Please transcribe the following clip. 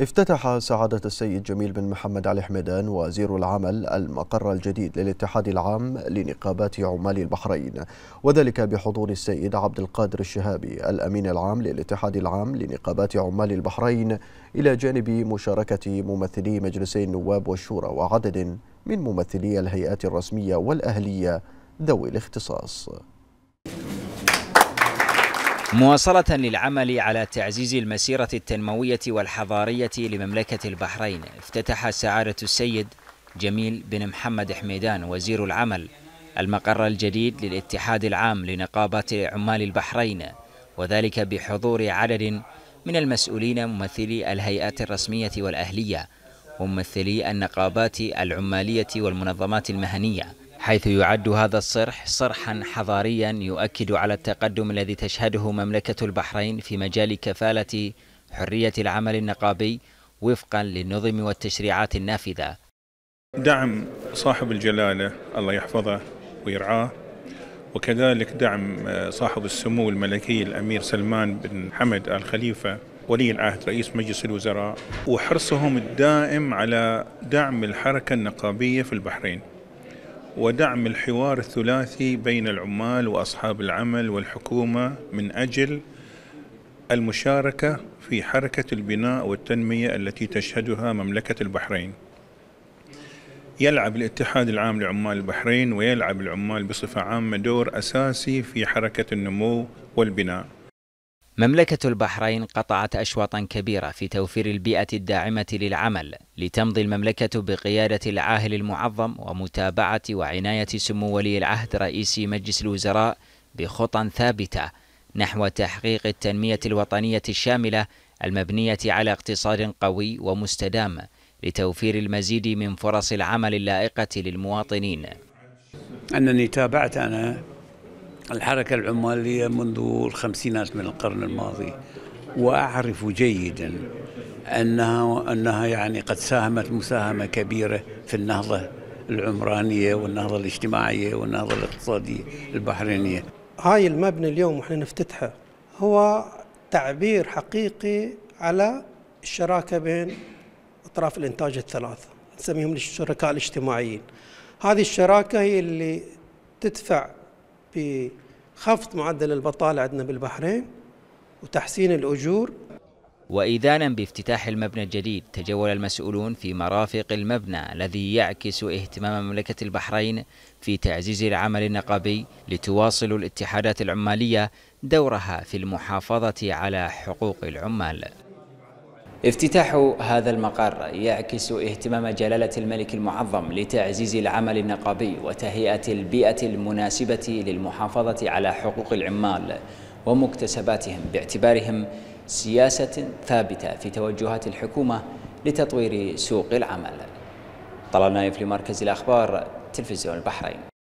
افتتح سعادة السيد جميل بن محمد علي حميدان وزير العمل المقر الجديد للاتحاد العام لنقابات عمال البحرين وذلك بحضور السيد عبد القادر الشهابي الأمين العام للاتحاد العام لنقابات عمال البحرين إلى جانب مشاركة ممثلي مجلسي النواب والشورى وعدد من ممثلي الهيئات الرسمية والأهلية ذوي الاختصاص مواصلة للعمل على تعزيز المسيرة التنموية والحضارية لمملكة البحرين افتتح سعادة السيد جميل بن محمد حميدان وزير العمل المقر الجديد للاتحاد العام لنقابة عمال البحرين وذلك بحضور عدد من المسؤولين ممثلي الهيئات الرسمية والأهلية وممثلي النقابات العمالية والمنظمات المهنية حيث يعد هذا الصرح صرحا حضاريا يؤكد على التقدم الذي تشهده مملكة البحرين في مجال كفالة حرية العمل النقابي وفقا للنظم والتشريعات النافذة دعم صاحب الجلالة الله يحفظه ويرعاه وكذلك دعم آه، صاحب السمو الملكي الأمير سلمان بن حمد آل خليفة ولي العهد رئيس مجلس الوزراء وحرصهم الدائم على دعم الحركة النقابية في البحرين ودعم الحوار الثلاثي بين العمال واصحاب العمل والحكومه من اجل المشاركه في حركه البناء والتنميه التي تشهدها مملكه البحرين. يلعب الاتحاد العام لعمال البحرين ويلعب العمال بصفه عامه دور اساسي في حركه النمو والبناء. مملكة البحرين قطعت أشواطا كبيرة في توفير البيئة الداعمة للعمل لتمضي المملكة بقيادة العاهل المعظم ومتابعة وعناية سمو ولي العهد رئيس مجلس الوزراء بخطى ثابتة نحو تحقيق التنمية الوطنية الشاملة المبنية على اقتصاد قوي ومستدام لتوفير المزيد من فرص العمل اللائقة للمواطنين أنني تابعت أنا الحركة العمالية منذ الخمسينات من القرن الماضي وأعرف جيدا أنها أنها يعني قد ساهمت مساهمة كبيرة في النهضة العمرانية والنهضة الاجتماعية والنهضة الاقتصادية البحرينية هاي المبنى اليوم احنا نفتتحه هو تعبير حقيقي على الشراكة بين أطراف الإنتاج الثلاثة نسميهم الشركاء الاجتماعيين هذه الشراكة هي اللي تدفع بخفض معدل البطالة عندنا بالبحرين وتحسين الأجور وإذانا بافتتاح المبنى الجديد تجول المسؤولون في مرافق المبنى الذي يعكس اهتمام مملكة البحرين في تعزيز العمل النقابي لتواصل الاتحادات العمالية دورها في المحافظة على حقوق العمال افتتاح هذا المقر يعكس اهتمام جلالة الملك المعظم لتعزيز العمل النقابي وتهيئة البيئة المناسبة للمحافظة على حقوق العمال ومكتسباتهم باعتبارهم سياسة ثابتة في توجهات الحكومة لتطوير سوق العمل طلال نايف لمركز الأخبار تلفزيون البحرين